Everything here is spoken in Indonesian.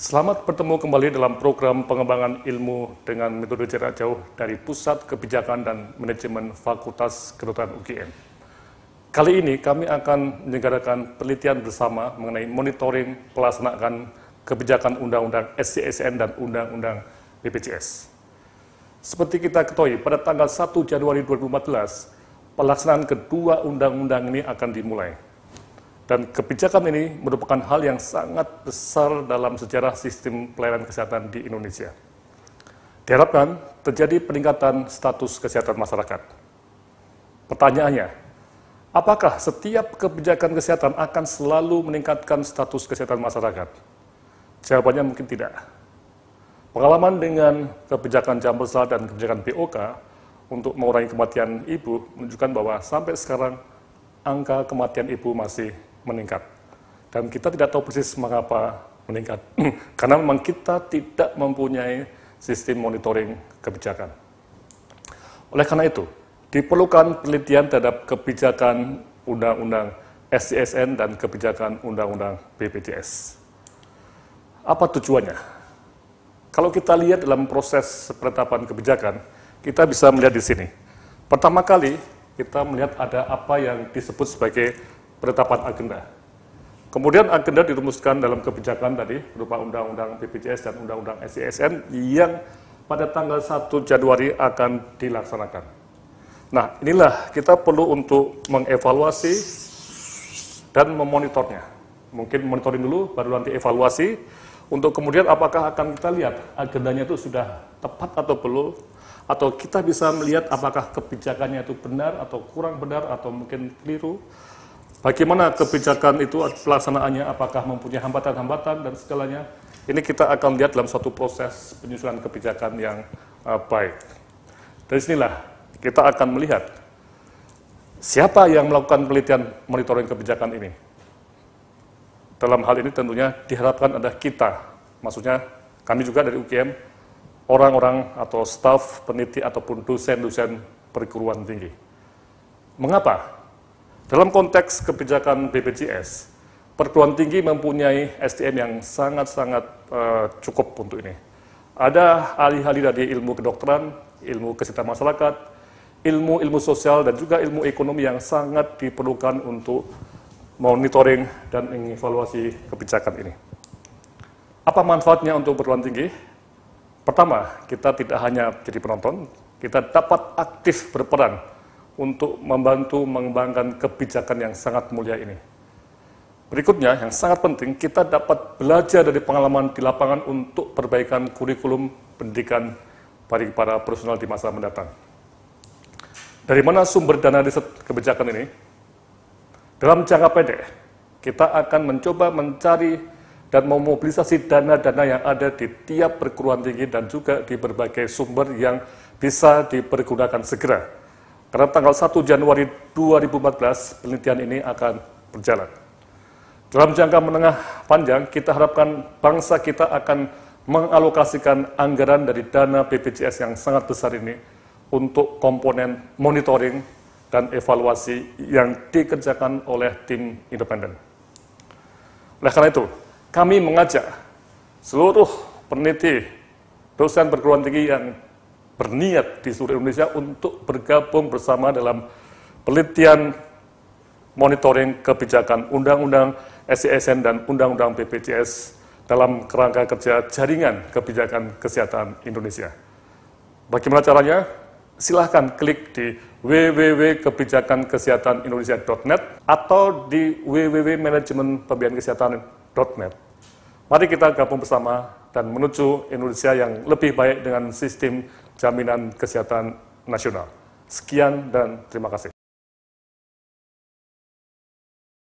Selamat bertemu kembali dalam program pengembangan ilmu dengan metode jarak jauh dari Pusat Kebijakan dan Manajemen Fakultas Kedokteran UGM. Kali ini kami akan menyelenggarakan penelitian bersama mengenai monitoring pelaksanaan kebijakan Undang-Undang SCSN dan Undang-Undang BPJS. Seperti kita ketahui, pada tanggal 1 Januari 2014, pelaksanaan kedua undang-undang ini akan dimulai dan kebijakan ini merupakan hal yang sangat besar dalam sejarah sistem pelayanan kesehatan di Indonesia. Diharapkan terjadi peningkatan status kesehatan masyarakat. Pertanyaannya, apakah setiap kebijakan kesehatan akan selalu meningkatkan status kesehatan masyarakat? Jawabannya mungkin tidak. Pengalaman dengan kebijakan jam besar dan kebijakan BOK untuk mengurangi kematian ibu menunjukkan bahwa sampai sekarang angka kematian ibu masih meningkat. Dan kita tidak tahu persis mengapa meningkat. Karena memang kita tidak mempunyai sistem monitoring kebijakan. Oleh karena itu, diperlukan penelitian terhadap kebijakan undang-undang SCSN dan kebijakan undang-undang BPJS. Apa tujuannya? Kalau kita lihat dalam proses penetapan kebijakan, kita bisa melihat di sini. Pertama kali, kita melihat ada apa yang disebut sebagai penetapan agenda. Kemudian agenda dirumuskan dalam kebijakan tadi berupa Undang-Undang BPJS dan Undang-Undang SISN yang pada tanggal 1 Januari akan dilaksanakan. Nah, inilah kita perlu untuk mengevaluasi dan memonitornya. Mungkin monitoring dulu, baru nanti evaluasi. Untuk kemudian apakah akan kita lihat agendanya itu sudah tepat atau belum, atau kita bisa melihat apakah kebijakannya itu benar atau kurang benar atau mungkin keliru, Bagaimana kebijakan itu pelaksanaannya, apakah mempunyai hambatan-hambatan dan segalanya. Ini kita akan lihat dalam suatu proses penyusunan kebijakan yang uh, baik. Dari sinilah kita akan melihat siapa yang melakukan penelitian monitoring kebijakan ini. Dalam hal ini tentunya diharapkan ada kita, maksudnya kami juga dari UGM, orang-orang atau staf peneliti ataupun dosen-dosen perguruan tinggi. Mengapa? Dalam konteks kebijakan BPJS, perguruan tinggi mempunyai SDM yang sangat-sangat uh, cukup untuk ini. Ada ahli-ahli dari ilmu kedokteran, ilmu kesehatan masyarakat, ilmu-ilmu sosial, dan juga ilmu ekonomi yang sangat diperlukan untuk monitoring dan mengevaluasi kebijakan ini. Apa manfaatnya untuk perguruan tinggi? Pertama, kita tidak hanya jadi penonton, kita dapat aktif berperan untuk membantu mengembangkan kebijakan yang sangat mulia ini. Berikutnya, yang sangat penting, kita dapat belajar dari pengalaman di lapangan untuk perbaikan kurikulum pendidikan bagi para personal di masa mendatang. Dari mana sumber dana riset kebijakan ini? Dalam jangka pendek, kita akan mencoba mencari dan memobilisasi dana-dana yang ada di tiap perguruan tinggi dan juga di berbagai sumber yang bisa dipergunakan segera karena tanggal 1 Januari 2014 penelitian ini akan berjalan. Dalam jangka menengah panjang, kita harapkan bangsa kita akan mengalokasikan anggaran dari dana BPJS yang sangat besar ini untuk komponen monitoring dan evaluasi yang dikerjakan oleh tim independen. Oleh karena itu, kami mengajak seluruh peneliti, dosen perguruan tinggi yang berniat di seluruh Indonesia untuk bergabung bersama dalam penelitian monitoring kebijakan undang-undang SISN dan undang-undang BPJS dalam kerangka kerja jaringan kebijakan kesehatan Indonesia. Bagaimana caranya? Silahkan klik di www.kebijakankesehatanindonesia.net atau di www.manajemenpembiayaankesehatan.net. Mari kita gabung bersama dan menuju Indonesia yang lebih baik dengan sistem jaminan kesehatan nasional. Sekian dan terima kasih.